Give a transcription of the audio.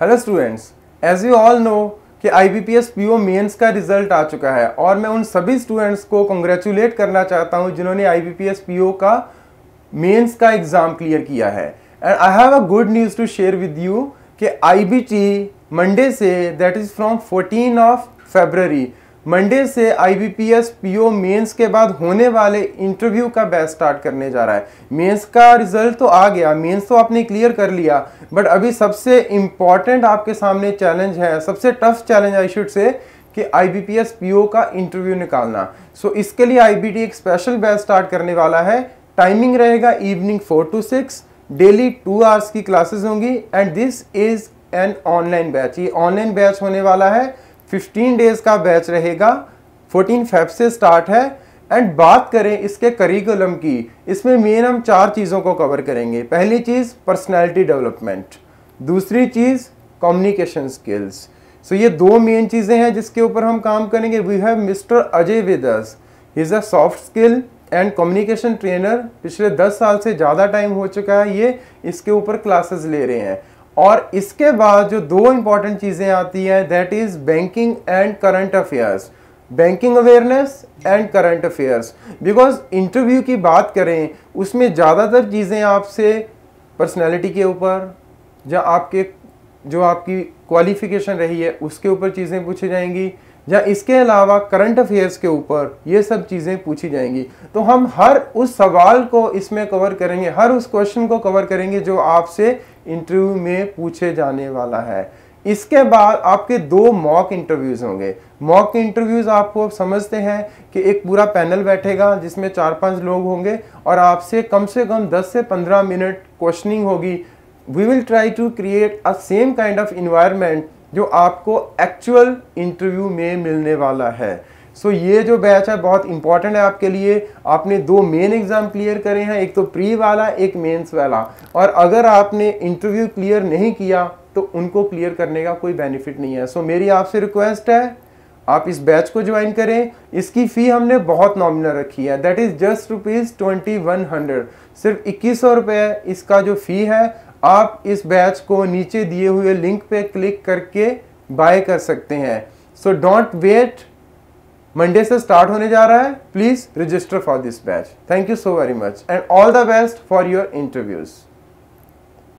hello students as you all know कि I B P S P O mains का result आ चुका है और मैं उन सभी स्टूडेंट्स को कंग्रेचुलेट करना चाहता हूँ जिन्होंने I B P S P O का मेन्स का एग्ज़ाम क्लियर किया है and I have a good news to share with you कि आई बी टी मंडे से that is from fourteen of February Monday से I B P S P O mains के बाद होने वाले इंटरव्यू का बैच स्टार्ट करने जा रहा है मेन्स का रिजल्ट तो आ गया मेन्स तो आपने क्लियर कर लिया बट अभी सबसे इम्पॉर्टेंट आपके सामने चैलेंज है सबसे tough challenge I should say कि I B P S P O का इंटरव्यू निकालना सो so, इसके लिए आई बी टी एक स्पेशल बैच स्टार्ट करने वाला है टाइमिंग रहेगा evening four to six daily two hours की क्लासेस होंगी and this is an online batch ये ऑनलाइन बैच होने वाला है 15 डेज का बैच रहेगा 14 फेब से स्टार्ट है एंड बात करें इसके करिकुलम की इसमें मेन हम चार चीज़ों को कवर करेंगे पहली चीज़ पर्सनैलिटी डेवलपमेंट दूसरी चीज़ कम्युनिकेशन स्किल्स सो ये दो मेन चीज़ें हैं जिसके ऊपर हम काम करेंगे वी हैव मिस्टर अजय वेदर्स is a soft skill and communication trainer पिछले 10 साल से ज़्यादा टाइम हो चुका है ये इसके ऊपर क्लासेस ले रहे हैं और इसके बाद जो दो इंपॉर्टेंट चीज़ें आती हैं that is banking and current affairs banking awareness and current affairs because interview की बात करें उसमें ज़्यादातर चीज़ें आपसे पर्सनैलिटी के ऊपर या आपके जो आपकी क्वालिफिकेशन रही है उसके ऊपर चीज़ें पूछी जाएंगी या इसके अलावा करंट अफेयर्स के ऊपर ये सब चीज़ें पूछी जाएंगी तो हम हर उस सवाल को इसमें कवर करेंगे हर उस क्वेश्चन को कवर करेंगे जो आपसे इंटरव्यू में पूछे जाने वाला है इसके बाद आपके दो मॉक इंटरव्यूज़ होंगे मॉक इंटरव्यूज़ आपको समझते हैं कि एक पूरा पैनल बैठेगा जिसमें चार पांच लोग होंगे और आपसे कम से कम 10 से 15 मिनट क्वेश्चनिंग होगी we will try to create a same kind of environment जो आपको एक्चुअल इंटरव्यू में मिलने वाला है सो so, ये जो बैच है बहुत इंपॉर्टेंट है आपके लिए आपने दो मेन एग्ज़ाम क्लियर करे हैं एक तो प्री वाला एक मेंस वाला और अगर आपने इंटरव्यू क्लियर नहीं किया तो उनको क्लियर करने का कोई बेनिफिट नहीं है सो so, मेरी आपसे रिक्वेस्ट है आप इस बैच को ज्वाइन करें इसकी फ़ी हमने बहुत नॉमिनल रखी है that is just rupees twenty one hundred सिर्फ इक्कीस सौ रुपये इसका जो फ़ी है आप इस बैच को नीचे दिए हुए लिंक पे क्लिक करके बाय कर सकते हैं सो डोंट वेट मंडे से स्टार्ट होने जा रहा है please register for this batch thank you so very much and all the best for your interviews